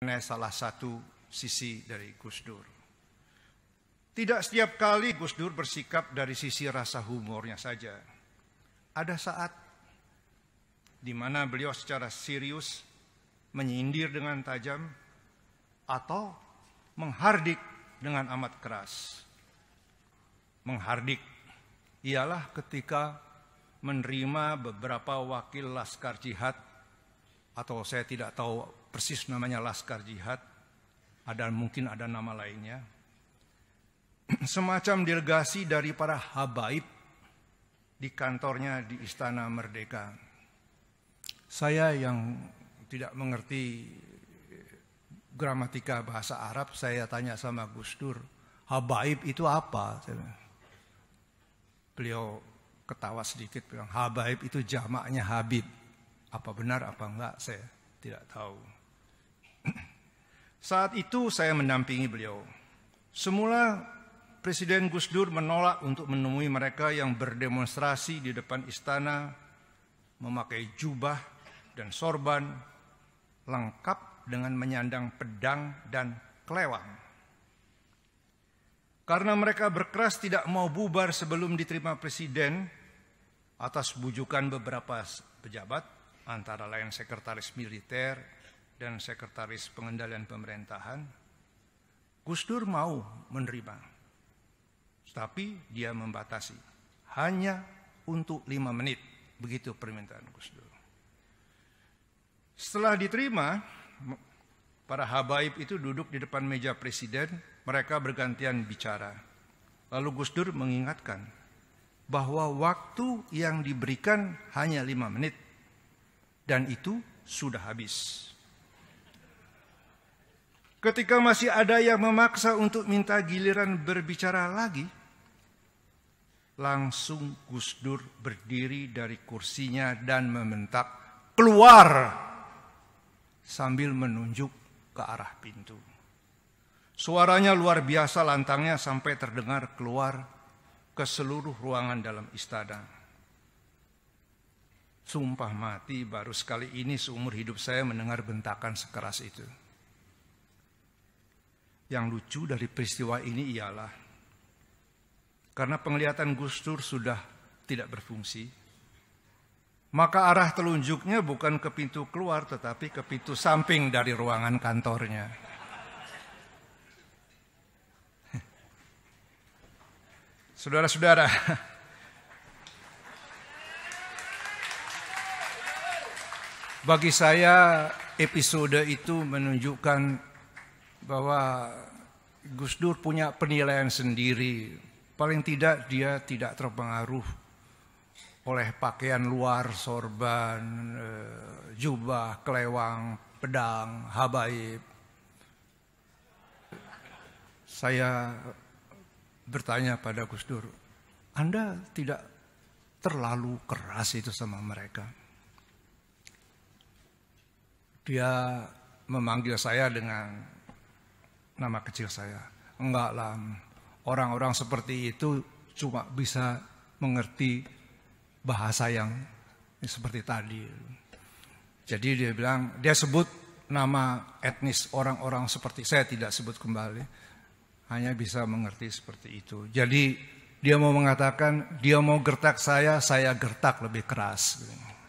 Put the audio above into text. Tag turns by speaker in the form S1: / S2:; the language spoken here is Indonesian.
S1: mengenai salah satu sisi dari Gus Dur. Tidak setiap kali Gus Dur bersikap dari sisi rasa humornya saja. Ada saat di mana beliau secara serius menyindir dengan tajam atau menghardik dengan amat keras. Menghardik ialah ketika menerima beberapa wakil Laskar Jihad atau saya tidak tahu persis namanya Laskar Jihad, ada mungkin ada nama lainnya. Semacam delegasi dari para habaib di kantornya di Istana Merdeka. Saya yang tidak mengerti eh, gramatika bahasa Arab, saya tanya sama Gus Dur, habaib itu apa? Beliau ketawa sedikit bilang, habaib itu jamaknya Habib. Apa benar apa enggak saya tidak tahu. Saat itu saya mendampingi beliau. Semula Presiden Gus Dur menolak untuk menemui mereka yang berdemonstrasi di depan istana memakai jubah dan sorban lengkap dengan menyandang pedang dan kelewang. Karena mereka berkeras tidak mau bubar sebelum diterima presiden atas bujukan beberapa pejabat antara lain sekretaris militer, dan Sekretaris Pengendalian Pemerintahan, Gus Dur mau menerima, tapi dia membatasi hanya untuk lima menit. Begitu permintaan Gus Dur. Setelah diterima, para habaib itu duduk di depan meja presiden, mereka bergantian bicara. Lalu Gus Dur mengingatkan bahwa waktu yang diberikan hanya lima menit, dan itu sudah habis. Ketika masih ada yang memaksa untuk minta giliran berbicara lagi, langsung Gus Dur berdiri dari kursinya dan membentak, "Keluar!" sambil menunjuk ke arah pintu. Suaranya luar biasa lantangnya sampai terdengar keluar ke seluruh ruangan dalam istana. Sumpah mati baru sekali ini seumur hidup saya mendengar bentakan sekeras itu yang lucu dari peristiwa ini ialah karena penglihatan Gus Dur sudah tidak berfungsi, maka arah telunjuknya bukan ke pintu keluar tetapi ke pintu samping dari ruangan kantornya. Saudara-saudara, bagi saya episode itu menunjukkan bahwa Gus Dur punya penilaian sendiri. Paling tidak dia tidak terpengaruh oleh pakaian luar, sorban, eh, jubah, kelewang, pedang, habaib. Saya bertanya pada Gus Dur, Anda tidak terlalu keras itu sama mereka. Dia memanggil saya dengan nama kecil saya. Enggak lah, orang-orang seperti itu cuma bisa mengerti bahasa yang seperti tadi. Jadi dia bilang, dia sebut nama etnis orang-orang seperti saya tidak sebut kembali. Hanya bisa mengerti seperti itu. Jadi dia mau mengatakan, dia mau gertak saya, saya gertak lebih keras.